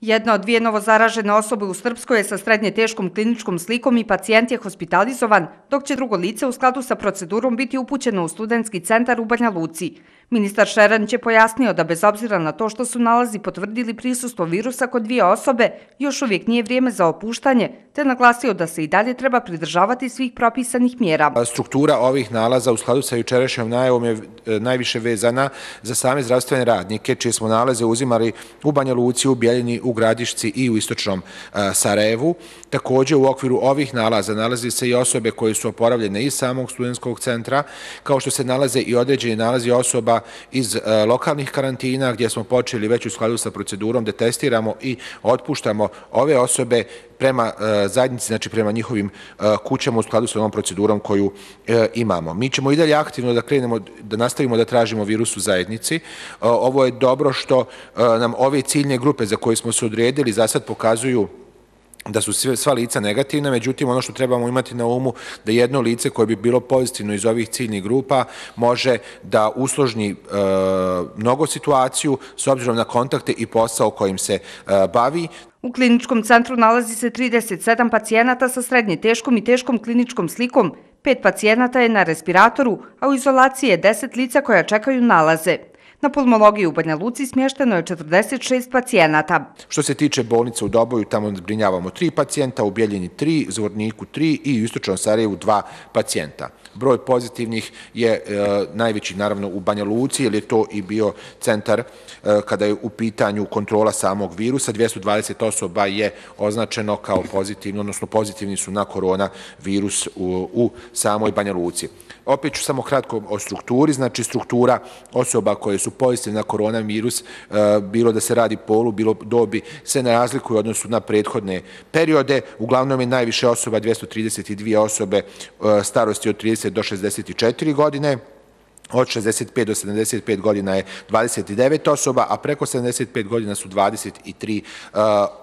Jedna od dvije novo zaražene osobe u Srpskoj je sa srednje teškom kliničkom slikom i pacijent je hospitalizovan, dok će drugo lice u skladu sa procedurom biti upućeno u studenski centar u Banja Luci. Ministar Šeran je pojasnio da bez obzira na to što su nalazi potvrdili prisustvo virusa kod dvije osobe, još uvijek nije vrijeme za opuštanje, te naglasio da se i dalje treba pridržavati svih propisanih mjera. Struktura ovih nalaza u skladu sa jučerašnjom najevom je e, najviše vezana za same zdravstvene radnike, čije smo nalaze uzimali u Banja Luci, u Bjeljini, u Gradišci i u istočnom e, Sarajevu. Također u okviru ovih nalaza nalazi se i osobe koje su oporavljene iz samog studentskog centra, kao što se nalaze i određeni nalazi osoba iz e, lokalnih karantina gdje smo počeli već u skladu sa procedurom da testiramo i otpuštamo ove osobe prema e, zajednici, znači prema njihovim e, kućama u skladu sa ovom procedurom koju imamo. Mi ćemo i dalje aktivno da krenemo, da nastavimo da tražimo virus u zajednici. Ovo je dobro što nam ove ciljne grupe za koje smo se odredili za sad pokazuju da su sva lica negativna, međutim ono što trebamo imati na umu da jedno lice koje bi bilo pozitivno iz ovih ciljnih grupa može da usložni e, mnogo situaciju s obzirom na kontakte i posao kojim se e, bavi. U kliničkom centru nalazi se 37 pacijenata sa srednje teškom i teškom kliničkom slikom, pet pacijenata je na respiratoru, a u izolaciji je 10 lica koja čekaju nalaze. Na pulmologiji u Banja Luci smješteno je 46 pacijenata. Što se tiče bolnice u Doboju, tamo zbrinjavamo tri pacijenta, u Bjeljini tri, Zvorniku tri i u Istočnom Sarajevu dva pacijenta. Broj pozitivnih je e, najveći naravno u Banja Luci, jer je to i bio centar e, kada je u pitanju kontrola samog virusa. 220 osoba je označeno kao pozitivno, odnosno pozitivni su na korona virus u, u samoj Banja Luci. Opet ću samo kratko o strukturi, znači struktura osoba koje su su pozitivni na koronavirus, e, bilo da se radi polu, bilo dobi, se na razliku u odnosu na prethodne periode. Uglavnom je najviše osoba 232 osobe e, starosti od 30 do 64 godine. Od 65 do 75 godina je 29 osoba, a preko 75 godina su 23 e,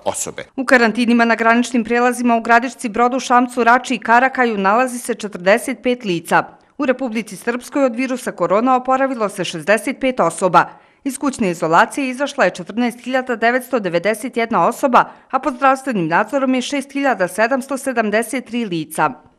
osobe. U karantinima na graničnim prijelazima u Gradišci, Brodu, Šamcu, Rači i Karakaju nalazi se 45 lica. U Republici Srpskoj od virusa korona oporavilo se 65 osoba. Iz kućne izolacije izašla je 14.991 osoba, a pod zdravstvenim nadzorom je 6.773 lica.